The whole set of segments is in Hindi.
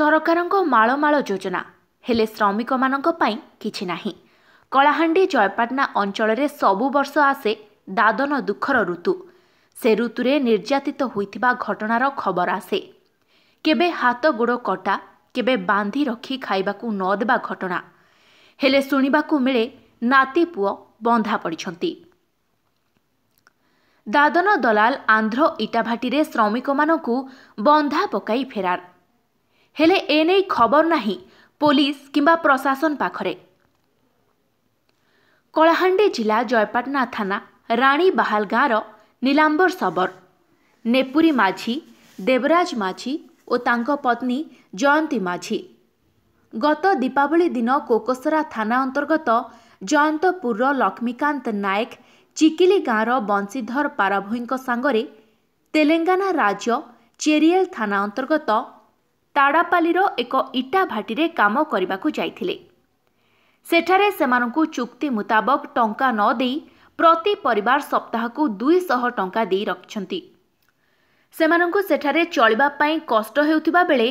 ସରକାରଙ୍କ ମାଳମାଳ ଯୋଜନା ହେଲେ ଶ୍ରମିକମାନଙ୍କ ପାଇଁ କିଛି ନାହିଁ କଳାହାଣ୍ଡି ଜୟପାଟନା ଅଞ୍ଚଳରେ ସବୁ ବର୍ଷ ଆସେ ଦାଦନ ଦୁଃଖର ଋତୁ ସେ ଋତୁରେ ନିର୍ଯାତିତ ହୋଇଥିବା ଘଟଣାର ଖବର ଆସେ କେବେ ହାତ ଗୋଡ଼ କଟା କେବେ ବାନ୍ଧି ରଖି ଖାଇବାକୁ ନ ଦେବା ଘଟଣା ହେଲେ ଶୁଣିବାକୁ ମିଳେ ନାତି ପୁଅ ବନ୍ଧା ପଡ଼ିଛନ୍ତି ଦାଦନ ଦଲାଲ ଆନ୍ଧ୍ର ଇଟାଭାଟିରେ ଶ୍ରମିକମାନଙ୍କୁ ବନ୍ଧା ପକାଇ ଫେରାର ହେଲେ ଏ ନେଇ ଖବର ନାହିଁ ପୋଲିସ କିମ୍ବା ପ୍ରଶାସନ ପାଖରେ କଳାହାଣ୍ଡି ଜିଲ୍ଲା ଜୟପାଟନା ଥାନା ରାଣୀ ବାହାଲ ଗାଁର ନୀଲାମ୍ବର ସବର ନେପୁରୀ ମାଝି ଦେବରାଜ ମାଝି ଓ ତାଙ୍କ ପତ୍ନୀ ଜୟନ୍ତୀ ମାଝି ଗତ ଦୀପାବଳି ଦିନ କୋକସରା ଥାନା ଅନ୍ତର୍ଗତ ଜୟନ୍ତପୁରର ଲକ୍ଷ୍ମୀକାନ୍ତ ନାୟକ ଚିକିଲି ଗାଁର ବଂଶୀଧର ପାରାଭୋଇଙ୍କ ସାଙ୍ଗରେ ତେଲେଙ୍ଗାନା ରାଜ୍ୟ ଚେରିଏଲ ଥାନା ଅନ୍ତର୍ଗତ ତାଡ଼ାପାଲିର ଏକ ଇଟା ଭାଟିରେ କାମ କରିବାକୁ ଯାଇଥିଲେ ସେଠାରେ ସେମାନଙ୍କୁ ଚୁକ୍ତି ମୁତାବକ ଟଙ୍କା ନ ଦେଇ ପ୍ରତି ପରିବାର ସପ୍ତାହକୁ ଦୁଇଶହ ଟଙ୍କା ଦେଇ ରଖିଛନ୍ତି ସେମାନଙ୍କୁ ସେଠାରେ ଚଳିବା ପାଇଁ କଷ୍ଟ ହେଉଥିବା ବେଳେ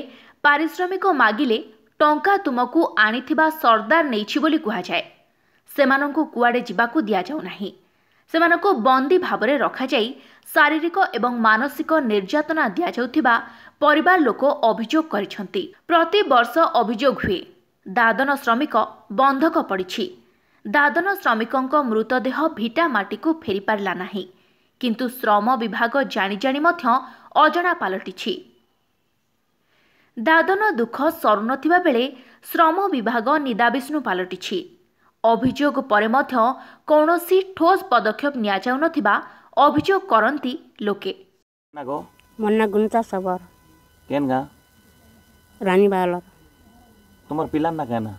ପାରିଶ୍ରମିକ ମାଗିଲେ ଟଙ୍କା ତୁମକୁ ଆଣିଥିବା ସର୍ଦ୍ଦାର ନେଇଛି ବୋଲି କୁହାଯାଏ ସେମାନଙ୍କୁ କୁଆଡ଼େ ଯିବାକୁ ଦିଆଯାଉ ନାହିଁ ସେମାନଙ୍କୁ ବନ୍ଦୀ ଭାବରେ ରଖାଯାଇ ଶାରୀରିକ ଏବଂ ମାନସିକ ନିର୍ଯାତନା ଦିଆଯାଉଥିବା ପରିବାର ଲୋକ ଅଭିଯୋଗ କରିଛନ୍ତି ପ୍ରତିବର୍ଷ ଅଭିଯୋଗ ହୁଏ ଦାଦନ ଶ୍ରମିକ ବନ୍ଧକ ପଡ଼ିଛି ଦାଦନ ଶ୍ରମିକଙ୍କ ମୃତଦେହ ଭିଟା ମାଟିକୁ ଫେରିପାରିଲା ନାହିଁ କିନ୍ତୁ ଶ୍ରମ ବିଭାଗ ଜାଣିଜାଣି ମଧ୍ୟ ଅଜଣା ପାଲଟିଛି ଦାଦନ ଦୁଃଖ ସରୁନଥିବା ବେଳେ ଶ୍ରମ ବିଭାଗ ନିଦାବିଷ୍ଣୁ ପାଲଟିଛି ଅଭିଯୋଗ ପରେ ମଧ୍ୟ କୌଣସି ଠୋସ୍ ପଦକ୍ଷେପ ନିଆଯାଉନଥିବା अभोग करती लोके मना गुंचा सबर केन गा रानी बालर तुमर पिला ना केना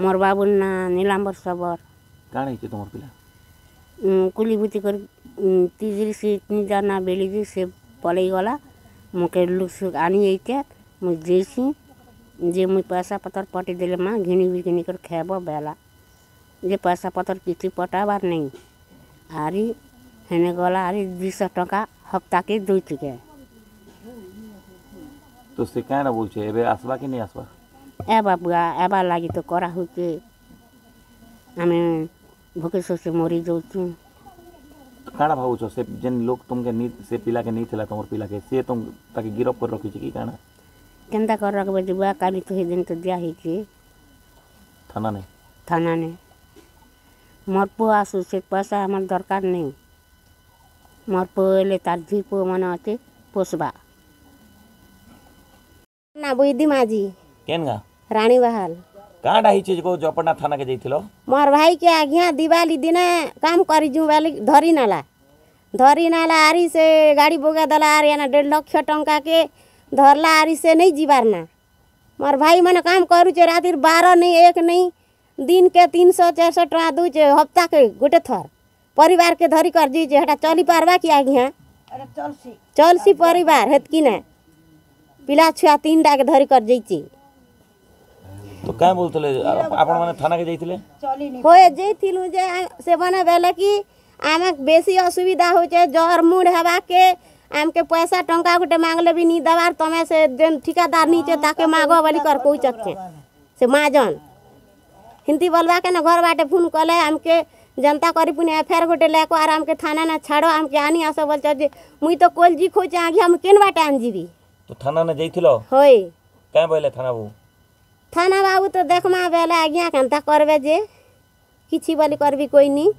मोर बाबू ना नीलांबर सबर काने के तुमर पिला कुली बुती कर तीजरी से इतनी जाना बेली जी से पलई गला मके लुस आनी एते मु जेसी जे मु पैसा पत्र पटे देले मा घिनी घिनी कर खेबो बेला जे पैसा पत्र पटा बार नहीं आरी ହେନେ ଗଲା ଆରି ଦୁଇଶହ ଟଙ୍କା ହପ୍ତାକେ ଦଉଥିଲେ ତ ସେ କାଣା ବୋଲୁଛେ ଏବେ ଆସବା କି ନେଇ ଆସବା ଏ ବାବୁଆ ଏବା ଲାଗି ତ କରା ହଉଛେ ଆମେ ଭୋକେ ଶୋଷେ ମରି ଯାଉଛୁ କାଣା ଭାବୁଛ ସେ ଯେନ୍ ଲୋକ ତୁମକେ ସେ ପିଲାକେ ନେଇଥିଲା ତମର ପିଲାକେ ସେ ତୁମ ତାକେ ଗିରଫ କରି ରଖିଛି କି କାଣା କେନ୍ତା କରି ରଖବେ ଯେ ବୁଆ କାଲି ତ ସେଦିନ ତ ଦିଆ ହେଇଛି থানা নেই থানা নেই মোর পুয়া আসু সে পয়সা আমার দরকার নেই মোর পলে তার ঝি পো মানে অতে পোষবা না বৈদি মাঝি কেন গা রানী বাহাল কাটা হয়েছে যে জপনা থানা কে যাইছিল মোর ভাই কে আজ্ঞা দিওয়ালি দিনে কাম করি যু বলি ধরি নালা ধরি নালা আরি সে গাড়ি বগা দেলা আর এনা দেড় লক্ষ টঙ্কা কে ধরলা আরি সে নেই যাবার না মোর ভাই মানে কাম করুছে রাতির বারো নেই এক নেই দিন के तीन सौ चार सौ टाँग दूचे हफ्ता के गोटे थर परिवार के धरी कर दीजिए हटा चली पारवा कि आगे हैं चल सी परिवार है कि ना पिला छुआ तीन डाक धरी कर जाइए तो काय बोलतले आपण माने थाना के जाइतिले होय जैथिलु जे से बने बेले कि आमक बेसी असुविधा हो छे जर मुड हवा के आम के पैसा टंका गुटे मांगले भी नी दवार तमे से जेन ठिकादार नीचे हाँ, ताके मांगो वाली कर कोई चक्के से माजन हिंदी बोलवा के ना घर बाटे फोन कले के जनता करी पुने एफआईआर गोटे लेको आर आमके थाना ना छाड़ो आमके आनी आसो बोल जे मुई तो कोल जी खोजे आगे हम केन बाटे आन जीवी तो थाना ना जइथिलो होय काय बोले थाना बाबू थाना बाबू तो देखमा बेले आज्ञा कंता करबे जे किछि बोली करबी कोई नी